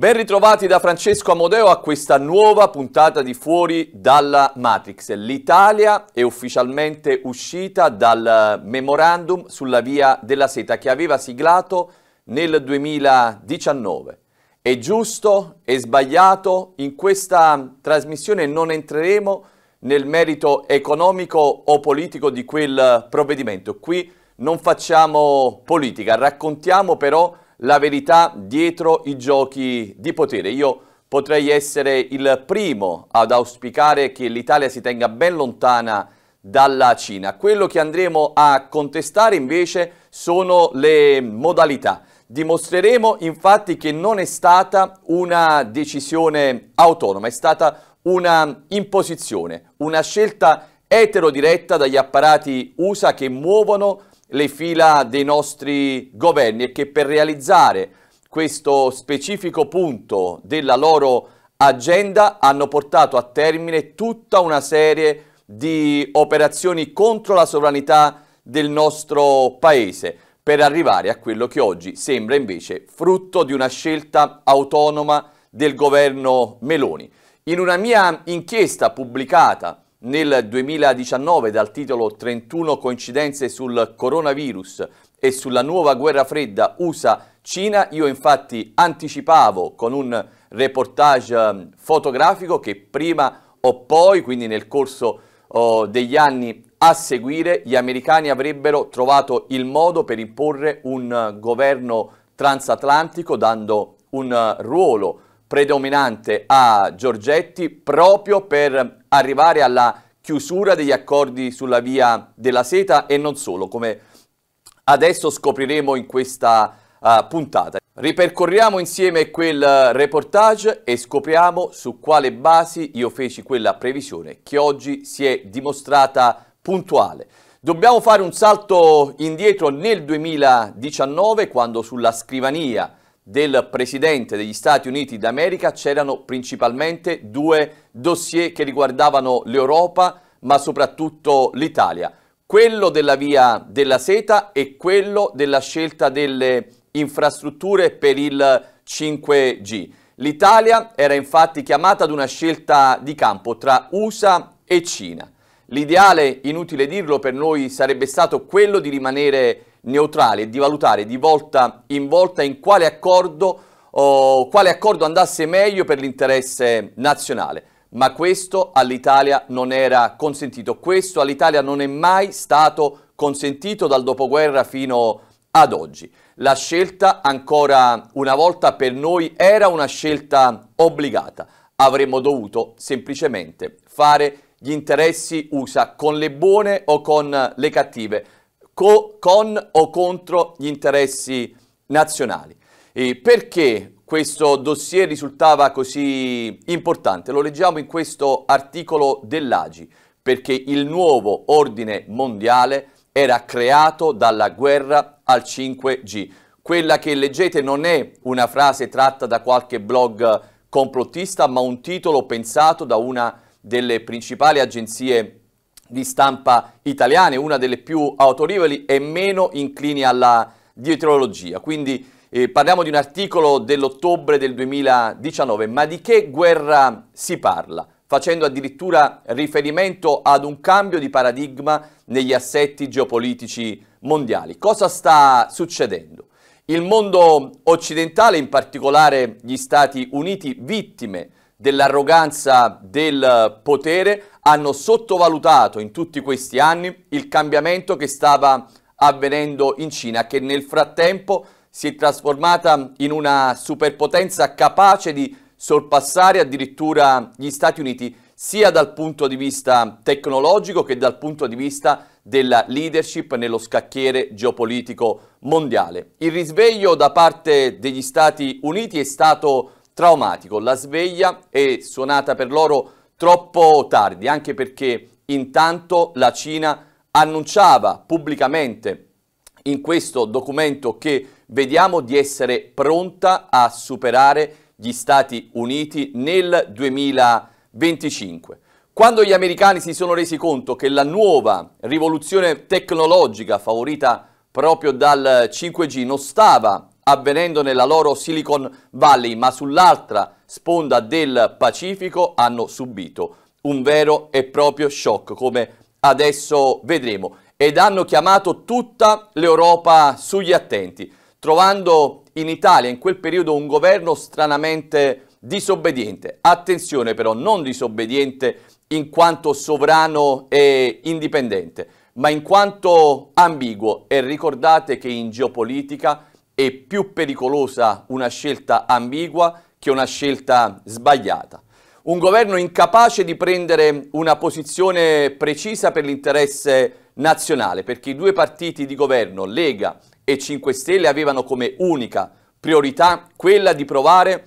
Ben ritrovati da Francesco Amodeo a questa nuova puntata di Fuori dalla Matrix. L'Italia è ufficialmente uscita dal memorandum sulla via della seta che aveva siglato nel 2019. È giusto? È sbagliato? In questa trasmissione non entreremo nel merito economico o politico di quel provvedimento. Qui non facciamo politica, raccontiamo però la verità dietro i giochi di potere. Io potrei essere il primo ad auspicare che l'Italia si tenga ben lontana dalla Cina. Quello che andremo a contestare invece sono le modalità. Dimostreremo infatti che non è stata una decisione autonoma, è stata una imposizione, una scelta etero diretta dagli apparati USA che muovono le fila dei nostri governi e che per realizzare questo specifico punto della loro agenda hanno portato a termine tutta una serie di operazioni contro la sovranità del nostro paese per arrivare a quello che oggi sembra invece frutto di una scelta autonoma del governo Meloni. In una mia inchiesta pubblicata nel 2019 dal titolo 31 coincidenze sul coronavirus e sulla nuova guerra fredda USA-Cina, io infatti anticipavo con un reportage ehm, fotografico che prima o poi, quindi nel corso oh, degli anni a seguire, gli americani avrebbero trovato il modo per imporre un eh, governo transatlantico dando un eh, ruolo predominante a Giorgetti proprio per arrivare alla chiusura degli accordi sulla via della seta e non solo, come adesso scopriremo in questa uh, puntata. Ripercorriamo insieme quel eh, reportage e scopriamo su quale basi io feci quella previsione che oggi si è dimostrata puntuale. Dobbiamo fare un salto indietro nel 2019 quando sulla scrivania del Presidente degli Stati Uniti d'America c'erano principalmente due dossier che riguardavano l'Europa, ma soprattutto l'Italia. Quello della via della seta e quello della scelta delle infrastrutture per il 5G. L'Italia era infatti chiamata ad una scelta di campo tra USA e Cina. L'ideale, inutile dirlo, per noi sarebbe stato quello di rimanere neutrale e di valutare di volta in volta in quale accordo, oh, quale accordo andasse meglio per l'interesse nazionale. Ma questo all'Italia non era consentito, questo all'Italia non è mai stato consentito dal dopoguerra fino ad oggi. La scelta, ancora una volta, per noi era una scelta obbligata. Avremmo dovuto semplicemente fare gli interessi USA con le buone o con le cattive, co- con o contro gli interessi nazionali. E perché questo dossier risultava così importante? Lo leggiamo in questo articolo dell'AGI, perché il nuovo ordine mondiale era creato dalla guerra al 5G. Quella che leggete non è una frase tratta da qualche blog complottista, ma un titolo pensato da una delle principali agenzie di stampa italiane, una delle più autorevoli e meno inclini alla dietrologia. Quindi eh, parliamo di un articolo dell'ottobre del 2019, ma di che guerra si parla? facendo addirittura riferimento ad un cambio di paradigma negli assetti geopolitici mondiali. Cosa sta succedendo? Il mondo occidentale, in particolare gli Stati Uniti, vittime dell'arroganza del potere, hanno sottovalutato in tutti questi anni il cambiamento che stava avvenendo in Cina, che nel frattempo si è trasformata in una superpotenza capace di sorpassare addirittura gli Stati Uniti, sia dal punto di vista tecnologico che dal punto di vista della leadership nello scacchiere geopolitico mondiale. Il risveglio da parte degli Stati Uniti è stato traumatico, la sveglia è suonata per loro troppo tardi, anche perché intanto la Cina annunciava pubblicamente in questo documento che vediamo di essere pronta a superare gli Stati Uniti nel 2025. Quando gli americani si sono resi conto che la nuova rivoluzione tecnologica favorita proprio dal 5G non stava avvenendo nella loro Silicon Valley, ma sull'altra sponda del Pacifico hanno subito un vero e proprio shock, come adesso vedremo, ed hanno chiamato tutta l'Europa sugli attenti, trovando in Italia in quel periodo un governo stranamente disobbediente. Attenzione però, non disobbediente in quanto sovrano e indipendente, ma in quanto ambiguo. E ricordate che in geopolitica è più pericolosa una scelta ambigua che una scelta sbagliata. Un governo incapace di prendere una posizione precisa per l'interesse nazionale, perché i due partiti di governo, Lega e 5 Stelle, avevano come unica priorità quella di provare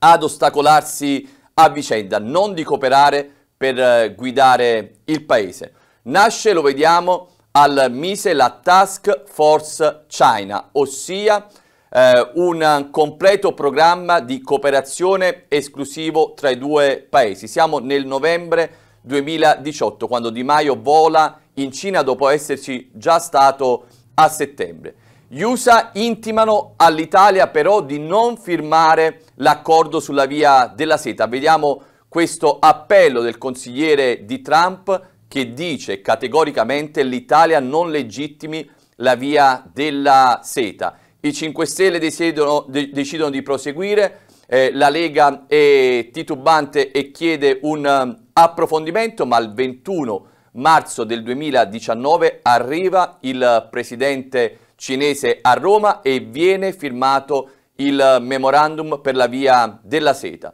ad ostacolarsi a vicenda, non di cooperare per eh, guidare il Paese. Nasce, lo vediamo, al MISE la Task Force China, ossia eh, un completo programma di cooperazione esclusivo tra i due paesi. Siamo nel novembre 2018, quando Di Maio vola in Cina dopo esserci già stato a settembre. Gli USA intimano all'Italia però di non firmare l'accordo sulla via della seta. Vediamo questo appello del consigliere di Trump che dice categoricamente l'Italia non legittimi la via della seta. I 5 Stelle decidono, de decidono di proseguire, eh, la Lega è titubante e chiede un um, approfondimento, ma il 21 marzo del 2019 arriva il presidente cinese a Roma e viene firmato il memorandum per la via della seta.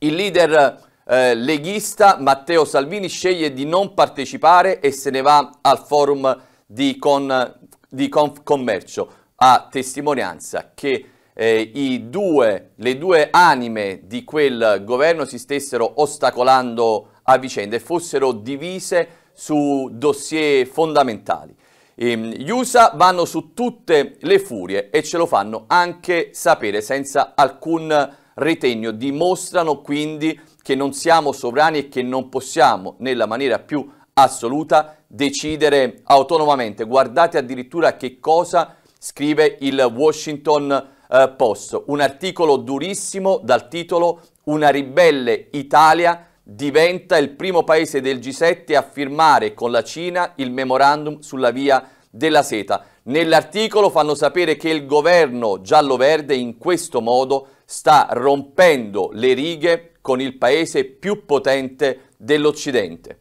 Il leader eh, leghista Matteo Salvini sceglie di non partecipare e se ne va al forum di, con, di Confcommercio, a testimonianza che eh, due, le due anime di quel governo si stessero ostacolando a vicenda e fossero divise su dossier fondamentali. E, ehm, gli USA vanno su tutte le furie e ce lo fanno anche sapere senza alcun ritegno, dimostrano quindi che non siamo sovrani e che non possiamo nella maniera più assoluta decidere autonomamente. Guardate addirittura che cosa scrive il Washington eh, Post, un articolo durissimo dal titolo Una ribelle Italia diventa il primo paese del G7 a firmare con la Cina il memorandum sulla via della seta. Nell'articolo fanno sapere che il governo giallo-verde in questo modo sta rompendo le righe con il paese più potente dell'Occidente.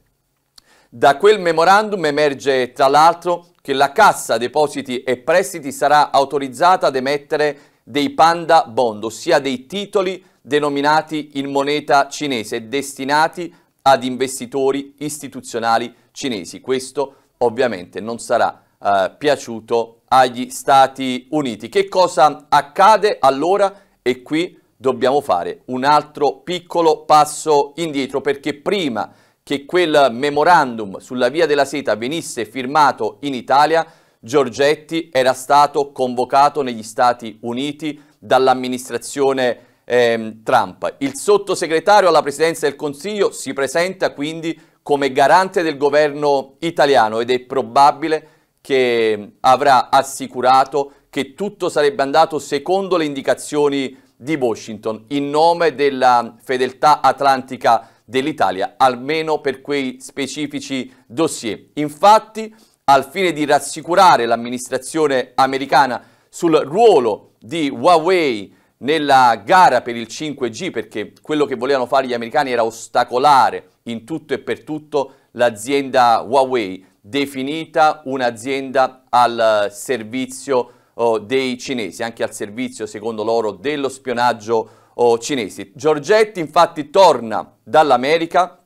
Da quel memorandum emerge tra l'altro che la Cassa Depositi e Prestiti sarà autorizzata ad emettere dei panda bond, ossia dei titoli denominati in moneta cinese destinati ad investitori istituzionali cinesi. Questo ovviamente non sarà eh, piaciuto agli Stati Uniti. Che cosa accade allora? E qui dobbiamo fare un altro piccolo passo indietro perché prima che quel memorandum sulla via della seta venisse firmato in Italia, Giorgetti era stato convocato negli Stati Uniti dall'amministrazione ehm, Trump. Il sottosegretario alla presidenza del Consiglio si presenta quindi come garante del governo italiano ed è probabile che ehm, avrà assicurato che tutto sarebbe andato secondo le indicazioni di Washington in nome della fedeltà atlantica dell'Italia, almeno per quei specifici dossier. Infatti, al fine di rassicurare l'amministrazione americana sul ruolo di Huawei nella gara per il 5G, perché quello che volevano fare gli americani era ostacolare in tutto e per tutto l'azienda Huawei, definita un'azienda al servizio oh, dei cinesi, anche al servizio, secondo loro, dello spionaggio oh, cinese. Giorgetti infatti torna dall'America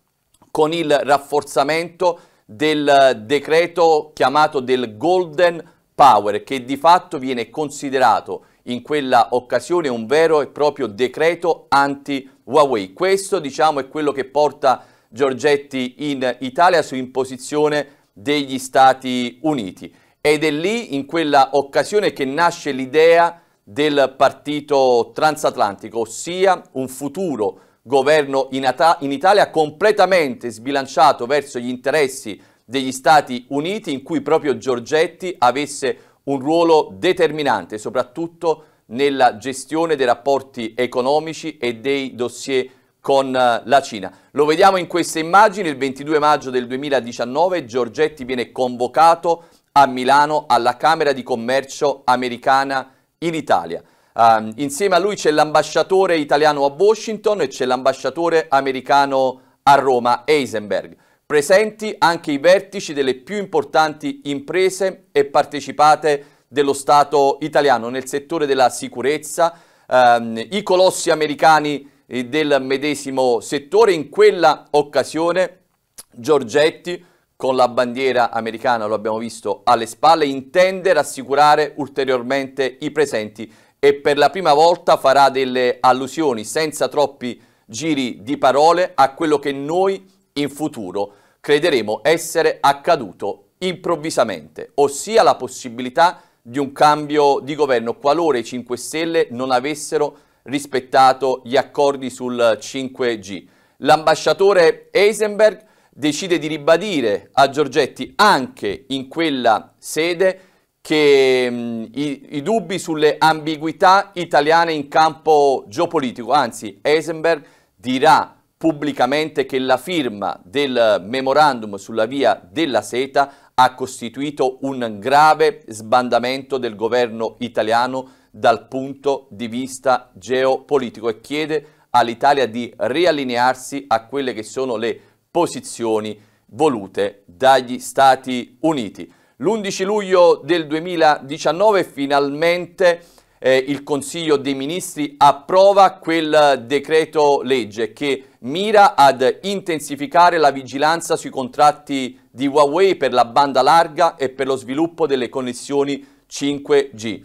con il rafforzamento del eh, decreto chiamato del Golden Power, che di fatto viene considerato in quella occasione un vero e proprio decreto anti-Huawei. Questo, diciamo, è quello che porta Giorgetti in Italia su imposizione degli Stati Uniti. Ed è lì, in quella occasione, che nasce l'idea del partito transatlantico, ossia un futuro governo in, Ata in Italia completamente sbilanciato verso gli interessi degli Stati Uniti, in cui proprio Giorgetti avesse un ruolo determinante, soprattutto nella gestione dei rapporti economici e dei dossier con eh, la Cina. Lo vediamo in queste immagini, il 22 maggio del 2019 Giorgetti viene convocato a Milano alla Camera di Commercio americana in Italia. Um, insieme a lui c'è l'ambasciatore italiano a Washington e c'è l'ambasciatore americano a Roma, Eisenberg. Presenti anche i vertici delle più importanti imprese e partecipate dello Stato italiano nel settore della sicurezza, um, i colossi americani eh, del medesimo settore. In quella occasione Giorgetti, con la bandiera americana, lo abbiamo visto, alle spalle, intende rassicurare ulteriormente i presenti e per la prima volta farà delle allusioni senza troppi giri di parole a quello che noi in futuro crederemo essere accaduto improvvisamente, ossia la possibilità di un cambio di governo qualora i 5 Stelle non avessero rispettato gli accordi sul 5G. L'ambasciatore Eisenberg decide di ribadire a Giorgetti anche in quella sede che mh, mm, i, i, dubbi sulle ambiguità italiane in campo geopolitico, anzi Eisenberg dirà pubblicamente che la firma del memorandum sulla via della seta ha costituito un grave sbandamento del governo italiano dal punto di vista geopolitico e chiede all'Italia di riallinearsi a quelle che sono le posizioni volute dagli Stati Uniti. L'11 luglio del 2019 finalmente eh, il Consiglio dei Ministri approva quel decreto legge che mira ad intensificare la vigilanza sui contratti di Huawei per la banda larga e per lo sviluppo delle connessioni 5G.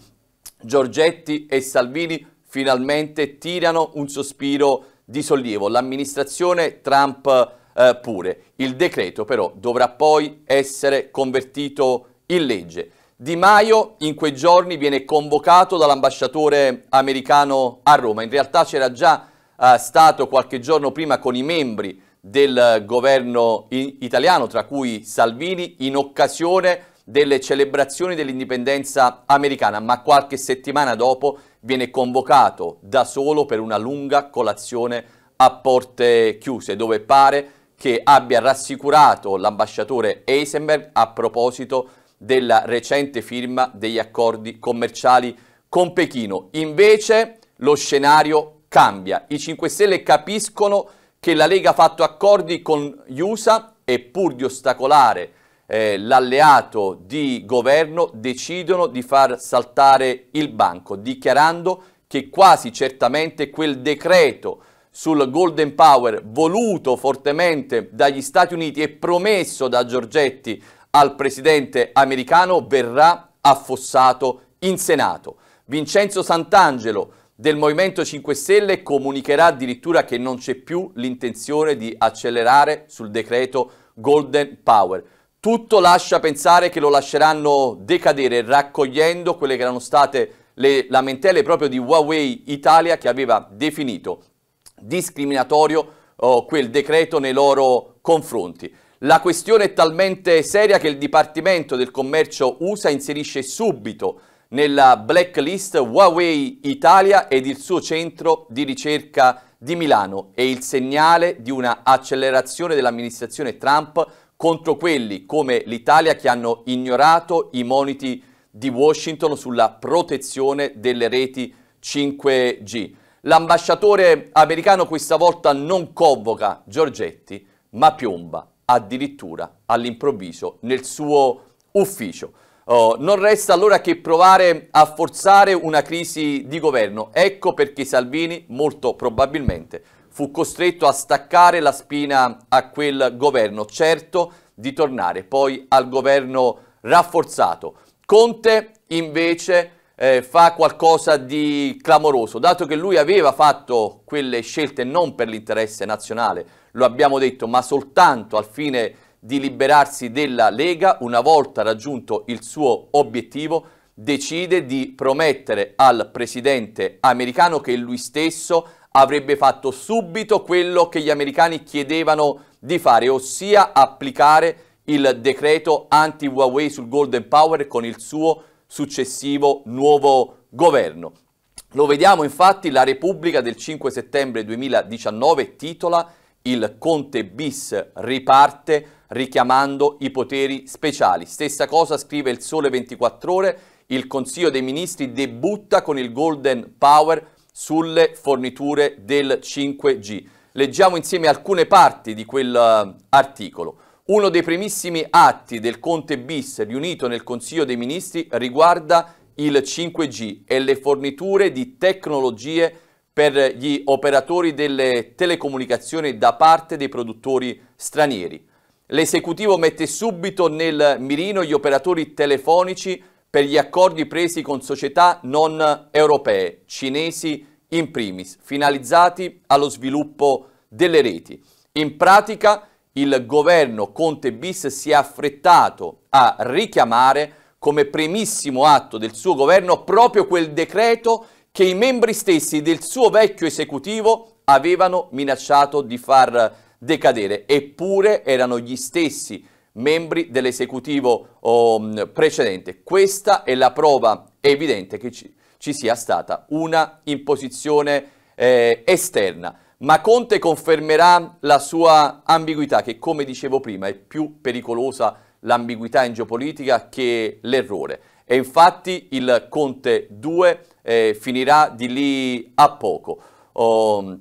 Giorgetti e Salvini finalmente tirano un sospiro di sollievo. L'amministrazione Trump eh, pure. Il decreto però dovrà poi essere convertito in legge. Di Maio in quei giorni viene convocato dall'ambasciatore americano a Roma. In realtà c'era già eh, stato qualche giorno prima con i membri del governo italiano, tra cui Salvini, in occasione delle celebrazioni dell'indipendenza americana, ma qualche settimana dopo viene convocato da solo per una lunga colazione a porte chiuse, dove pare che abbia rassicurato l'ambasciatore Eisenberg a proposito della recente firma degli accordi commerciali con Pechino. Invece lo scenario cambia. I 5 Stelle capiscono che la Lega ha fatto accordi con gli USA e pur di ostacolare eh, l'alleato di governo decidono di far saltare il banco, dichiarando che quasi certamente quel decreto sul Golden Power voluto fortemente dagli Stati Uniti e promesso da Giorgetti al presidente americano verrà affossato in Senato. Vincenzo Sant'Angelo del Movimento 5 Stelle comunicherà addirittura che non c'è più l'intenzione di accelerare sul decreto Golden Power. Tutto lascia pensare che lo lasceranno decadere raccogliendo quelle che erano state le lamentele proprio di Huawei Italia che aveva definito discriminatorio oh, quel decreto nei loro confronti. La questione è talmente seria che il Dipartimento del Commercio USA inserisce subito nella blacklist Huawei Italia ed il suo centro di ricerca di Milano è il segnale di una accelerazione dell'amministrazione Trump contro quelli come l'Italia che hanno ignorato i moniti di Washington sulla protezione delle reti 5G. L'ambasciatore americano questa volta non convoca Giorgetti, ma piomba addirittura all'improvviso nel suo ufficio. Oh, non resta allora che provare a forzare una crisi di governo. Ecco perché Salvini molto probabilmente fu costretto a staccare la spina a quel governo, certo di tornare poi al governo rafforzato. Conte invece eh, fa qualcosa di clamoroso, dato che lui aveva fatto quelle scelte non per l'interesse nazionale, lo abbiamo detto, ma soltanto al fine di liberarsi della Lega, una volta raggiunto il suo obiettivo, decide di promettere al presidente americano che lui stesso avrebbe fatto subito quello che gli americani chiedevano di fare, ossia applicare il decreto anti-Huawei sul Golden Power con il suo successivo nuovo governo. Lo vediamo infatti, la Repubblica del 5 settembre 2019 titola il Conte bis riparte richiamando i poteri speciali. Stessa cosa scrive il Sole 24 ore, il Consiglio dei Ministri debutta con il Golden Power sulle forniture del 5G. Leggiamo insieme alcune parti di quell'articolo. Eh, uno dei primissimi atti del Conte bis riunito nel Consiglio dei Ministri riguarda il 5G e le forniture di tecnologie per gli operatori delle telecomunicazioni da parte dei produttori stranieri. L'esecutivo mette subito nel mirino gli operatori telefonici per gli accordi presi con società non europee, cinesi in primis, finalizzati allo sviluppo delle reti. In pratica il governo Conte bis si è affrettato a richiamare come primissimo atto del suo governo proprio quel decreto che i membri stessi del suo vecchio esecutivo avevano minacciato di far decadere, eppure erano gli stessi membri dell'esecutivo oh, mm, precedente. Questa è la prova evidente che ci, ci sia stata una imposizione eh, esterna ma Conte confermerà la sua ambiguità, che come dicevo prima è più pericolosa l'ambiguità in geopolitica che l'errore. E infatti il Conte 2 eh, finirà di lì a poco. Oh,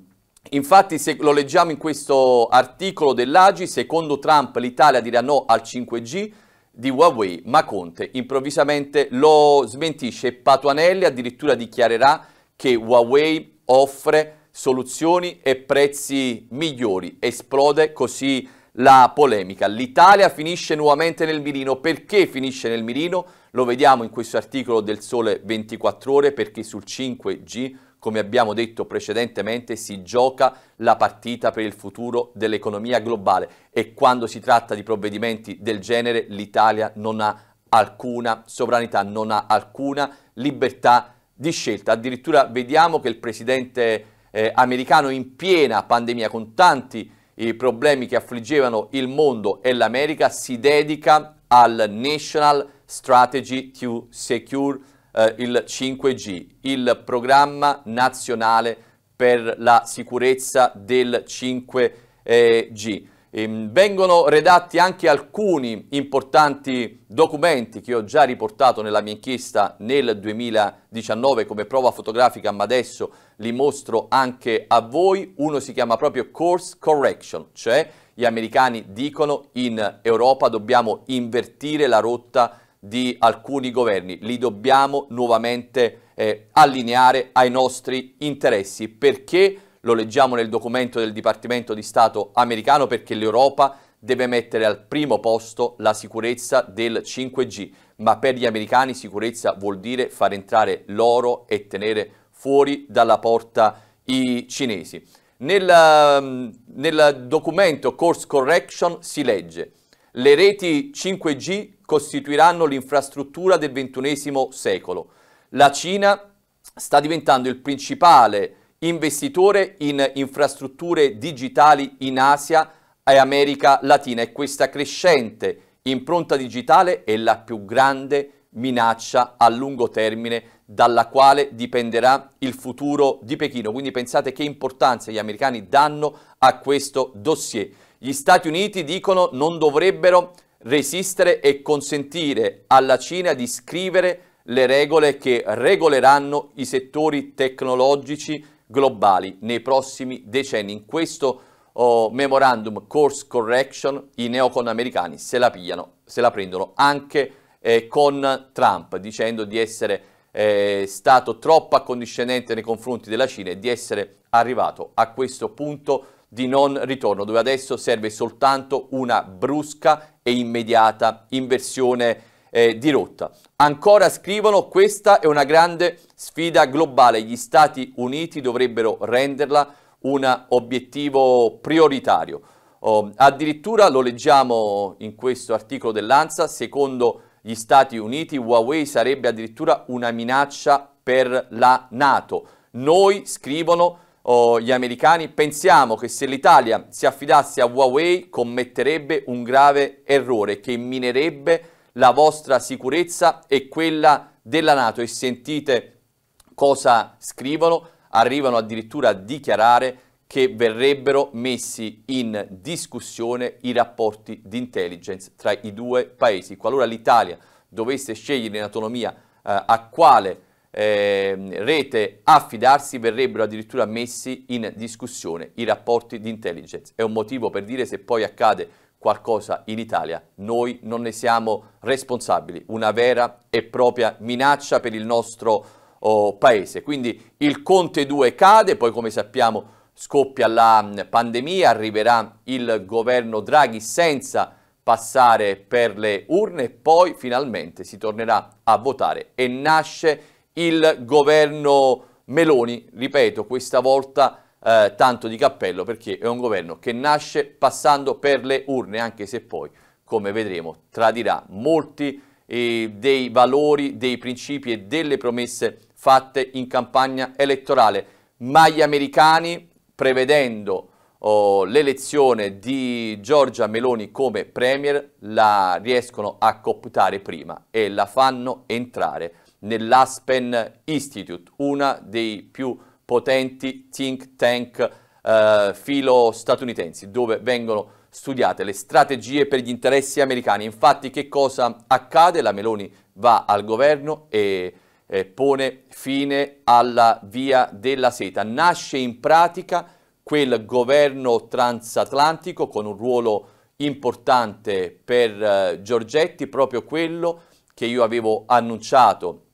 infatti se lo leggiamo in questo articolo dell'Agi, secondo Trump l'Italia dirà no al 5G, di Huawei, ma Conte improvvisamente lo smentisce e Patuanelli addirittura dichiarerà che Huawei offre soluzioni e prezzi migliori. Esplode così la polemica. L'Italia finisce nuovamente nel mirino. Perché finisce nel mirino? Lo vediamo in questo articolo del Sole 24 ore perché sul 5G, come abbiamo detto precedentemente, si gioca la partita per il futuro dell'economia globale e quando si tratta di provvedimenti del genere l'Italia non ha alcuna sovranità, non ha alcuna libertà di scelta. Addirittura vediamo che il presidente eh, americano in piena pandemia con tanti i eh, problemi che affliggevano il mondo e l'America, si dedica al National Strategy to Secure eh, il 5G, il programma nazionale per la sicurezza del 5G. Ehm, vengono redatti anche alcuni importanti documenti che ho già riportato nella mia inchiesta nel 2019 come prova fotografica, ma adesso li mostro anche a voi. Uno si chiama proprio Course Correction, cioè gli americani dicono in Europa dobbiamo invertire la rotta di alcuni governi, li dobbiamo nuovamente eh, allineare ai nostri interessi perché lo leggiamo nel documento del Dipartimento di Stato americano perché l'Europa deve mettere al primo posto la sicurezza del 5G, ma per gli americani sicurezza vuol dire far entrare l'oro e tenere fuori dalla porta i cinesi. Nel, ehm, nel documento Course Correction si legge le reti 5G costituiranno l'infrastruttura del XXI secolo. La Cina sta diventando il principale investitore in infrastrutture digitali in Asia e America Latina e questa crescente impronta digitale è la più grande minaccia a lungo termine dalla quale dipenderà il futuro di Pechino. Quindi pensate che importanza gli americani danno a questo dossier. Gli Stati Uniti dicono non dovrebbero resistere e consentire alla Cina di scrivere le regole che regoleranno i settori tecnologici globali nei prossimi decenni. In questo oh, memorandum course correction i neoconamericani se la pigliano, se la prendono anche eh, con Trump dicendo di essere eh, stato troppo accondiscendente nei confronti della Cina e di essere arrivato a questo punto di non ritorno, dove adesso serve soltanto una brusca e immediata inversione eh, di rotta. Ancora scrivono questa è una grande sfida globale, gli Stati Uniti dovrebbero renderla un obiettivo prioritario. Oh, addirittura lo leggiamo in questo articolo dell'ANSA, secondo gli Stati Uniti Huawei sarebbe addirittura una minaccia per la Nato. Noi, scrivono oh, gli americani, pensiamo che se l'Italia si affidasse a Huawei commetterebbe un grave errore che minerebbe la la vostra sicurezza e quella della Nato e sentite cosa scrivono, arrivano addirittura a dichiarare che verrebbero messi in discussione i rapporti di intelligence tra i due paesi. Qualora l'Italia dovesse scegliere in autonomia eh, a quale eh, rete affidarsi, verrebbero addirittura messi in discussione i rapporti di intelligence. È un motivo per dire se poi accade qualcosa in Italia, noi non ne siamo responsabili, una vera e propria minaccia per il nostro oh, paese. Quindi il Conte 2 cade, poi come sappiamo scoppia la mm, pandemia, arriverà il governo Draghi senza passare per le urne, poi finalmente si tornerà a votare e nasce il governo Meloni, ripeto, questa volta eh, tanto di cappello perché è un governo che nasce passando per le urne, anche se poi, come vedremo, tradirà molti eh, dei valori, dei principi e delle promesse fatte in campagna elettorale. Ma gli americani, prevedendo oh, l'elezione di Giorgia Meloni come premier, la riescono a cooptare prima e la fanno entrare nell'Aspen Institute, una dei più potenti think tank eh, filo statunitensi, dove vengono studiate le strategie per gli interessi americani. Infatti che cosa accade? La Meloni va al governo e eh, pone fine alla via della seta. Nasce in pratica quel governo transatlantico con un ruolo importante per eh, Giorgetti, proprio quello che io avevo annunciato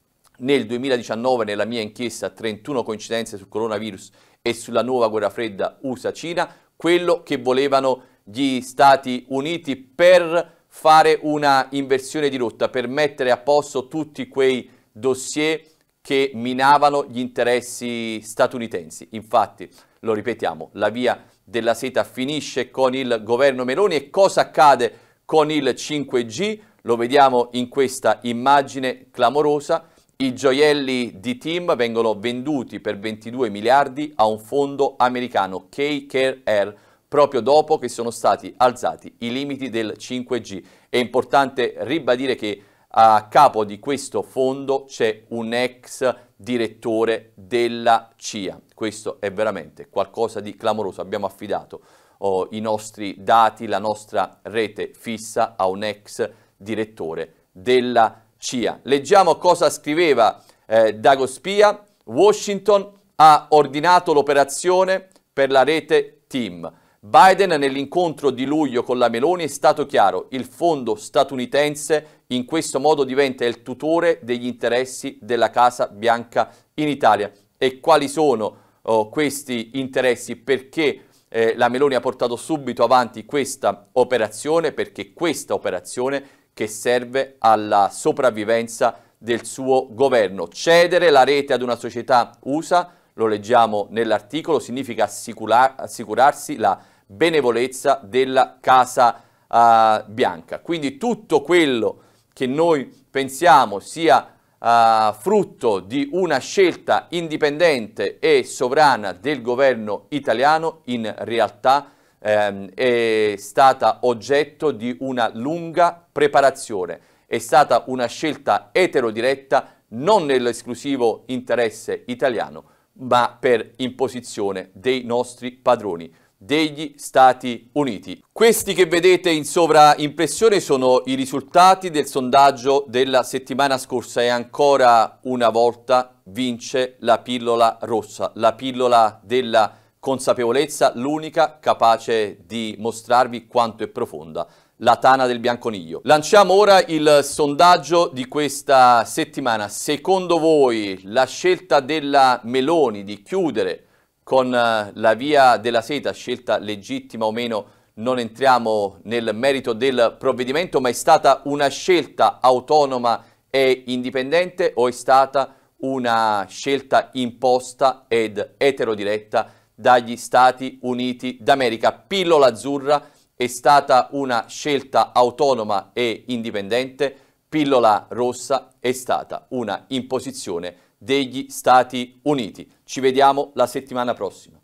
nel 2019 nella mia inchiesta 31 coincidenze sul coronavirus e sulla nuova guerra fredda USA-Cina, quello che volevano gli Stati Uniti per fare una inversione di rotta, per mettere a posto tutti quei dossier che minavano gli interessi statunitensi. Infatti, lo ripetiamo, la via della seta finisce con il governo Meloni e cosa accade con il 5G? Lo vediamo in questa immagine clamorosa i gioielli di Tim vengono venduti per 22 miliardi a un fondo americano KKR proprio dopo che sono stati alzati i limiti del 5G. È importante ribadire che a capo di questo fondo c'è un ex direttore della CIA. Questo è veramente qualcosa di clamoroso. Abbiamo affidato oh, i nostri dati, la nostra rete fissa a un ex direttore della CIA CIA. Leggiamo cosa scriveva eh, Dago Spia. Washington ha ordinato l'operazione per la rete Team. Biden nell'incontro di luglio con la Meloni è stato chiaro, il fondo statunitense in questo modo diventa il tutore degli interessi della Casa Bianca in Italia. E quali sono oh, questi interessi? Perché eh, la Meloni ha portato subito avanti questa operazione? Perché questa operazione che serve alla sopravvivenza del suo governo. Cedere la rete ad una società USA, lo leggiamo nell'articolo, significa assicura assicurarsi la benevolezza della Casa uh, Bianca. Quindi tutto quello che noi pensiamo sia uh, frutto di una scelta indipendente e sovrana del governo italiano, in realtà ehm, è stata oggetto di una lunga preparazione, è stata una scelta eterodiretta non nell'esclusivo interesse italiano, ma per imposizione dei nostri padroni, degli Stati Uniti. Questi che vedete in sovraimpressione sono i risultati del sondaggio della settimana scorsa e ancora una volta vince la pillola rossa, la pillola della consapevolezza l'unica capace di mostrarvi quanto è profonda la tana del bianconiglio. Lanciamo ora il sondaggio di questa settimana. Secondo voi la scelta della Meloni di chiudere con eh, la via della seta, scelta legittima o meno, non entriamo nel merito del provvedimento, ma è stata una scelta autonoma e indipendente o è stata una scelta imposta ed eterodiretta diretta dagli Stati Uniti d'America. Pillola azzurra è stata una scelta autonoma e indipendente, pillola rossa è stata una imposizione degli Stati Uniti. Ci vediamo la settimana prossima.